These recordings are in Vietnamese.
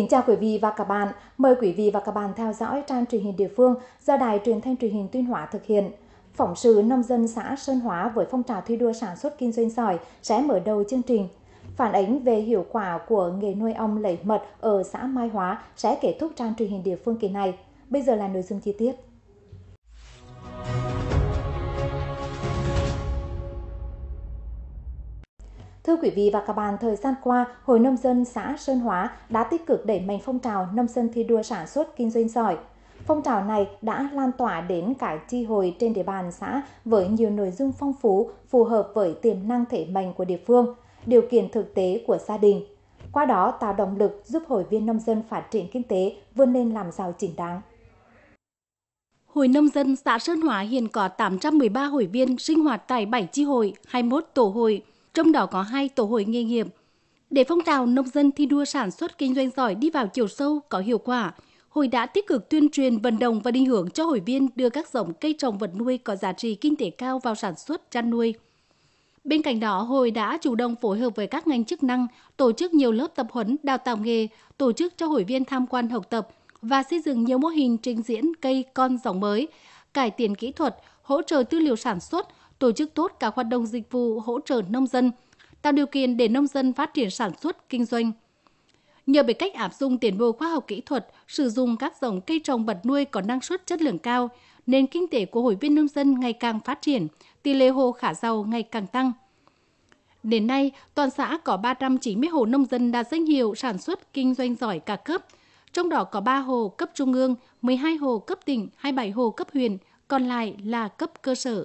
Kính chào quý vị và các bạn. Mời quý vị và các bạn theo dõi trang truyền hình địa phương do Đài Truyền thanh Truyền hình Tuyên Hóa thực hiện. Phỏng sự nông dân xã Sơn Hóa với phong trào thi đua sản xuất kinh doanh giỏi sẽ mở đầu chương trình. Phản ánh về hiệu quả của nghề nuôi ong lẩy mật ở xã Mai Hóa sẽ kết thúc trang truyền hình địa phương kỳ này. Bây giờ là nội dung chi tiết. Thưa quý vị và các bạn, thời gian qua, Hội Nông dân xã Sơn Hóa đã tích cực đẩy mạnh phong trào nông dân thi đua sản xuất kinh doanh giỏi. Phong trào này đã lan tỏa đến cả chi hội trên địa bàn xã với nhiều nội dung phong phú, phù hợp với tiềm năng thể mạnh của địa phương, điều kiện thực tế của gia đình. Qua đó tạo động lực giúp hội viên nông dân phát triển kinh tế, vươn lên làm giàu chính đáng. Hội nông dân xã Sơn Hóa hiện có 813 hội viên sinh hoạt tại 7 chi hội, 21 tổ hội, trong đó có hai tổ hội nghề nghiệp. Để phong trào nông dân thi đua sản xuất kinh doanh giỏi đi vào chiều sâu có hiệu quả, hội đã tích cực tuyên truyền vận động và định hướng cho hội viên đưa các giống cây trồng vật nuôi có giá trị kinh tế cao vào sản xuất chăn nuôi. Bên cạnh đó, hội đã chủ động phối hợp với các ngành chức năng, tổ chức nhiều lớp tập huấn, đào tạo nghề, tổ chức cho hội viên tham quan học tập và xây dựng nhiều mô hình trình diễn cây con giống mới, cải tiến kỹ thuật, hỗ trợ tư liệu sản xuất, tổ chức tốt các hoạt động dịch vụ hỗ trợ nông dân, tạo điều kiện để nông dân phát triển sản xuất, kinh doanh. Nhờ về cách áp dụng tiến bộ khoa học kỹ thuật, sử dụng các dòng cây trồng vật nuôi có năng suất chất lượng cao, nên kinh tế của hội viên nông dân ngày càng phát triển, tỷ lệ hộ khả giàu ngày càng tăng. Đến nay, toàn xã có 390 hộ nông dân đạt danh hiệu sản xuất kinh doanh giỏi cả cấp, trong đó có 3 hồ cấp trung ương, 12 hồ cấp tỉnh, 27 hồ cấp huyện, còn lại là cấp cơ sở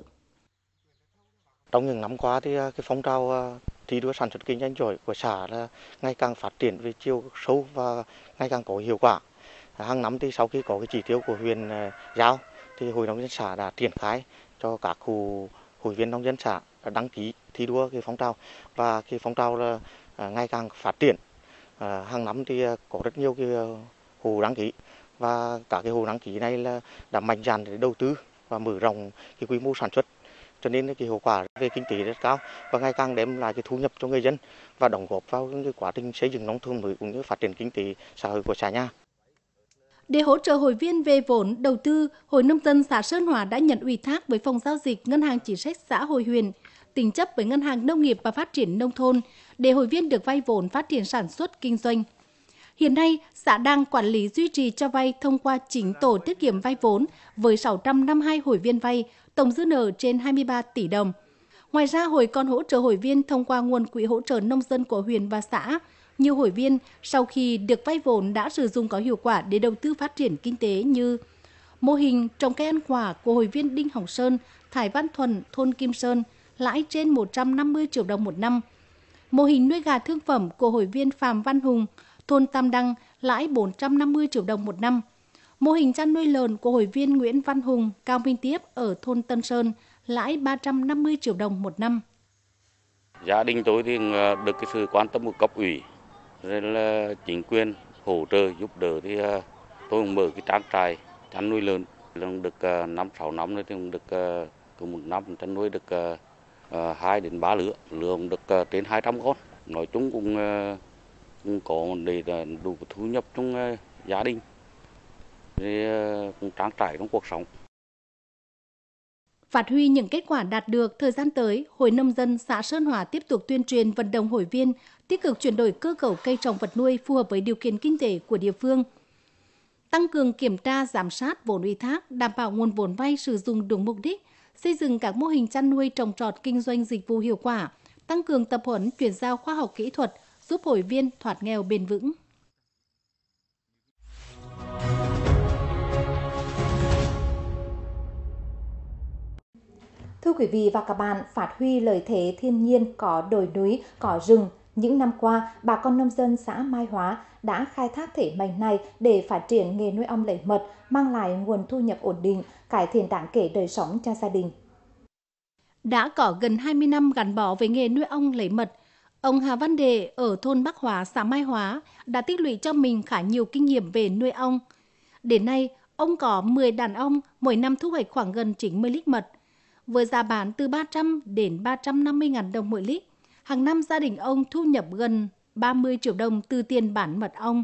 trong những năm qua thì à, cái phong trào à, thi đua sản xuất kinh doanh giỏi của xã là ngày càng phát triển về chiều sâu và ngày càng có hiệu quả hàng năm thì sau khi có cái chỉ tiêu của huyện à, giao thì hội nông dân xã đã triển khai cho các khu hội viên nông dân xã đăng ký thi đua cái phong trào và cái phong trào là ngày càng phát triển hàng năm thì có rất nhiều cái hồ đăng ký và cả cái hồ đăng ký này là đã mạnh dạn để đầu tư và mở rộng cái quy mô sản xuất cho nên cái hiệu quả về kinh tế rất cao và ngày càng đem lại cái thu nhập cho người dân và đóng góp vào cái quá trình xây dựng nông thôn mới cũng như phát triển kinh tế xã hội của xã nhà. Để hỗ trợ hội viên về vốn đầu tư, Hội nông dân xã Sơn Hòa đã nhận ủy thác với phòng giao dịch Ngân hàng Chính sách xã Hội huyền tính chấp với Ngân hàng Nông nghiệp và Phát triển Nông thôn để hội viên được vay vốn phát triển sản xuất kinh doanh. Hiện nay, xã đang quản lý duy trì cho vay thông qua chính tổ tiết kiệm vay vốn với 652 hội viên vay, tổng dư nợ trên 23 tỷ đồng. Ngoài ra, hội còn hỗ trợ hội viên thông qua nguồn quỹ hỗ trợ nông dân của huyện và xã. Nhiều hội viên sau khi được vay vốn đã sử dụng có hiệu quả để đầu tư phát triển kinh tế như mô hình trồng cây ăn quả của hội viên Đinh Hồng Sơn, thải Văn Thuần, thôn Kim Sơn, lãi trên 150 triệu đồng một năm. Mô hình nuôi gà thương phẩm của hội viên Phạm Văn Hùng, thôn Tam Đăng, lãi 450 triệu đồng một năm. Mô hình chăn nuôi lợn của hội viên Nguyễn Văn Hùng, Cao Minh Tiếp ở thôn Tân Sơn, lãi 350 triệu đồng một năm. Gia đình tôi thì được cái sự quan tâm của cấp ủy, rồi là chính quyền hỗ trợ giúp đỡ thì ờ, tôi cũng mở cái trang trại chăn nuôi lợn lần được ờ, năm sáu năm rồi thì cũng được ờ, cùng một năm chăn nuôi được hai đến ba lứa, lứa được trên 200 con. Nói chung cũng cũng có để đủ thu nhập trong ờ, gia đình để ờ, cũng trang trải trong cuộc sống. Phát huy những kết quả đạt được thời gian tới, Hội Nông dân xã Sơn Hòa tiếp tục tuyên truyền vận động hội viên tích cực chuyển đổi cơ cấu cây trồng vật nuôi phù hợp với điều kiện kinh tế của địa phương, tăng cường kiểm tra giám sát vốn ủy thác, đảm bảo nguồn vốn vay sử dụng đúng mục đích, xây dựng các mô hình chăn nuôi trồng trọt kinh doanh dịch vụ hiệu quả, tăng cường tập huấn chuyển giao khoa học kỹ thuật, giúp hội viên thoát nghèo bền vững. Thưa quý vị và các bạn, phát huy lợi thế thiên nhiên có đồi núi, có rừng, những năm qua, bà con nông dân xã Mai Hóa đã khai thác thể mạnh này để phát triển nghề nuôi ong lấy mật, mang lại nguồn thu nhập ổn định, cải thiện đáng kể đời sống cho gia đình. Đã có gần 20 năm gắn bó với nghề nuôi ong lấy mật, Ông Hà Văn Đề ở thôn Bắc Hóa, xã Mai Hóa đã tích lũy cho mình khá nhiều kinh nghiệm về nuôi ong. Đến nay, ông có 10 đàn ong, mỗi năm thu hoạch khoảng gần 90 lít mật. Với giá bán từ 300 đến 350 ngàn đồng mỗi lít, hàng năm gia đình ông thu nhập gần 30 triệu đồng từ tiền bán mật ong.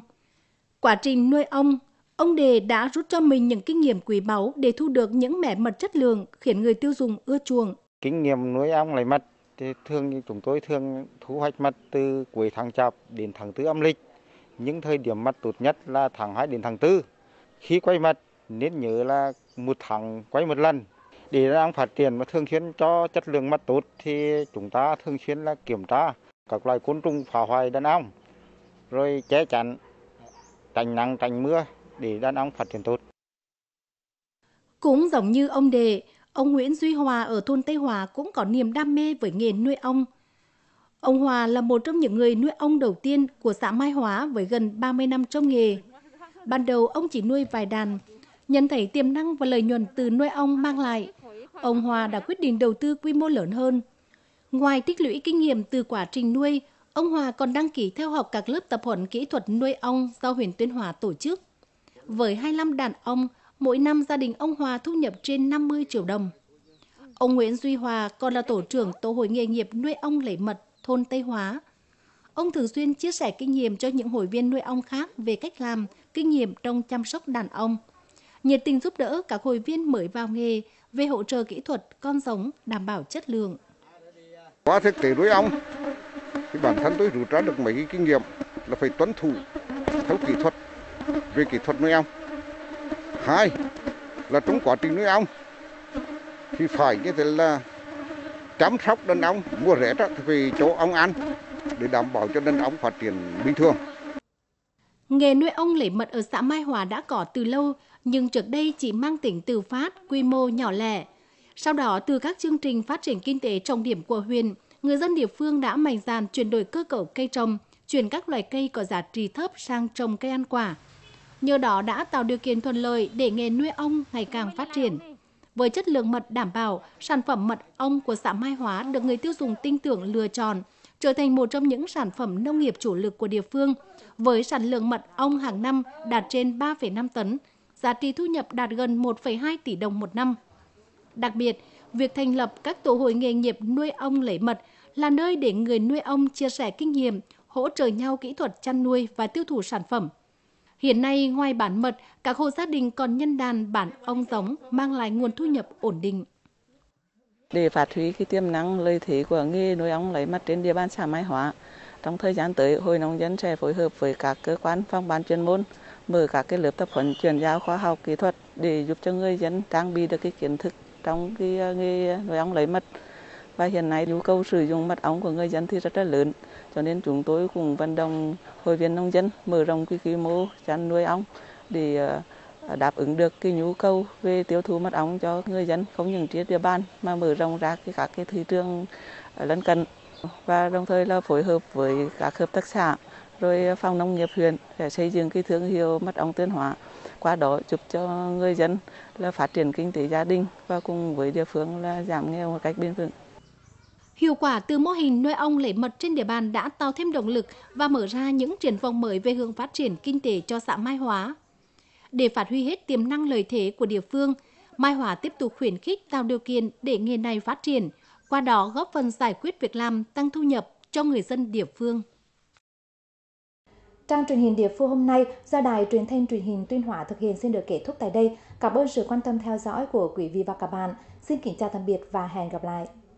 Quá trình nuôi ong, ông Đề đã rút cho mình những kinh nghiệm quý báu để thu được những mẻ mật chất lượng khiến người tiêu dùng ưa chuộng. Kinh nghiệm nuôi ong lấy mật thì thường chúng tôi thường thu hoạch mật từ cuối tháng chạp đến tháng tư âm lịch những thời điểm mật tốt nhất là tháng 2 đến tháng tư. khi quay mật nên nhớ là một tháng quay một lần để đang phát triển và thường xuyên cho chất lượng mật tốt thì chúng ta thường xuyên là kiểm tra các loài côn trùng phá hoại đàn ong rồi che chắn tránh nắng tránh mưa để đàn ong phát triển tốt cũng giống như ông Đề, Ông Nguyễn Duy Hòa ở thôn Tây Hòa cũng có niềm đam mê với nghề nuôi ong. Ông Hòa là một trong những người nuôi ong đầu tiên của xã Mai Hóa với gần 30 năm trong nghề. Ban đầu ông chỉ nuôi vài đàn, nhận thấy tiềm năng và lợi nhuận từ nuôi ong mang lại, ông Hòa đã quyết định đầu tư quy mô lớn hơn. Ngoài tích lũy kinh nghiệm từ quá trình nuôi, ông Hòa còn đăng ký theo học các lớp tập huấn kỹ thuật nuôi ong do huyện Tuyên Hòa tổ chức. Với 25 đàn ong, mỗi năm gia đình ông Hòa thu nhập trên 50 triệu đồng. Ông Nguyễn Duy Hòa còn là tổ trưởng tổ hội nghề nghiệp nuôi ong lấy mật thôn Tây Hóa. Ông thường xuyên chia sẻ kinh nghiệm cho những hội viên nuôi ong khác về cách làm, kinh nghiệm trong chăm sóc đàn ong. Nhiệt tình giúp đỡ các hội viên mới vào nghề về hỗ trợ kỹ thuật, con giống, đảm bảo chất lượng. Qua thực tế nuôi ong, thì bản thân tôi rút ra được mấy cái kinh nghiệm là phải tuân thủ theo kỹ thuật về kỹ thuật nuôi ong hai là trong quá trình nuôi ong thì phải như thế là chăm sóc đàn ong mua rẻ đó vì chỗ ong ăn để đảm bảo cho đàn ong phát triển bình thường. Nghề nuôi ong lấy mật ở xã Mai Hòa đã có từ lâu, nhưng trước đây chỉ mang tính tự phát, quy mô nhỏ lẻ. Sau đó, từ các chương trình phát triển kinh tế trọng điểm của huyện, người dân địa phương đã mạnh dạn chuyển đổi cơ cấu cây trồng, chuyển các loài cây có giá trị thấp sang trồng cây ăn quả, nhờ đó đã tạo điều kiện thuận lợi để nghề nuôi ong ngày càng phát triển. Với chất lượng mật đảm bảo, sản phẩm mật ong của xã Mai Hóa được người tiêu dùng tin tưởng lựa chọn, trở thành một trong những sản phẩm nông nghiệp chủ lực của địa phương, với sản lượng mật ong hàng năm đạt trên 3,5 tấn, giá trị thu nhập đạt gần 1,2 tỷ đồng một năm. Đặc biệt, việc thành lập các tổ hội nghề nghiệp nuôi ong lấy mật là nơi để người nuôi ong chia sẻ kinh nghiệm, hỗ trợ nhau kỹ thuật chăn nuôi và tiêu thụ sản phẩm – Hiện nay ngoài bản mật, các hộ gia đình còn nhân đàn bản ong giống mang lại nguồn thu nhập ổn định. Để phát huy cái tiềm năng lợi thế của nghề nuôi ong lấy mật trên địa bàn xã Mai Hóa, trong thời gian tới, Hội nông dân sẽ phối hợp với các cơ quan phòng ban chuyên môn mở các cái lớp tập huấn chuyển giao khoa học kỹ thuật để giúp cho người dân trang bị được cái kiến thức trong cái ờ, nghề nuôi ong lấy mật và hiện nay nhu cầu sử dụng mật ong của người dân thì rất là lớn cho nên chúng tôi cùng vận động hội viên nông dân mở rộng cái quy mô chăn nuôi ong để ờ, ờ, đáp ứng được cái nhu cầu về tiêu thụ mật ong cho người dân không những trên địa bàn mà mở rộng ra cái các cái thị trường lân cận và đồng thời là phối hợp với các hợp tác xã rồi phòng nông nghiệp huyện để xây dựng cái thương hiệu mật ong tuyên hóa qua đó giúp cho người dân là phát triển kinh tế gia đình và cùng với địa phương là giảm nghèo một cách bền vững Hiệu quả từ mô hình nuôi ong lấy mật trên địa bàn đã tạo thêm động lực và mở ra những triển vọng mới về hướng phát triển kinh tế cho xã Mai Hóa. Để phát huy hết tiềm năng lợi thế của địa phương, Mai Hóa tiếp tục khuyến khích tạo điều kiện để nghề này phát triển, qua đó góp phần giải quyết việc làm, tăng thu nhập cho người dân địa phương. Trang truyền hình địa phương hôm nay do Đài Truyền thanh Truyền hình Tuyên Hóa thực hiện xin được kết thúc tại đây. Cảm ơn sự quan tâm theo dõi của quý vị và các bạn. Xin kính chào tạm biệt và hẹn gặp lại.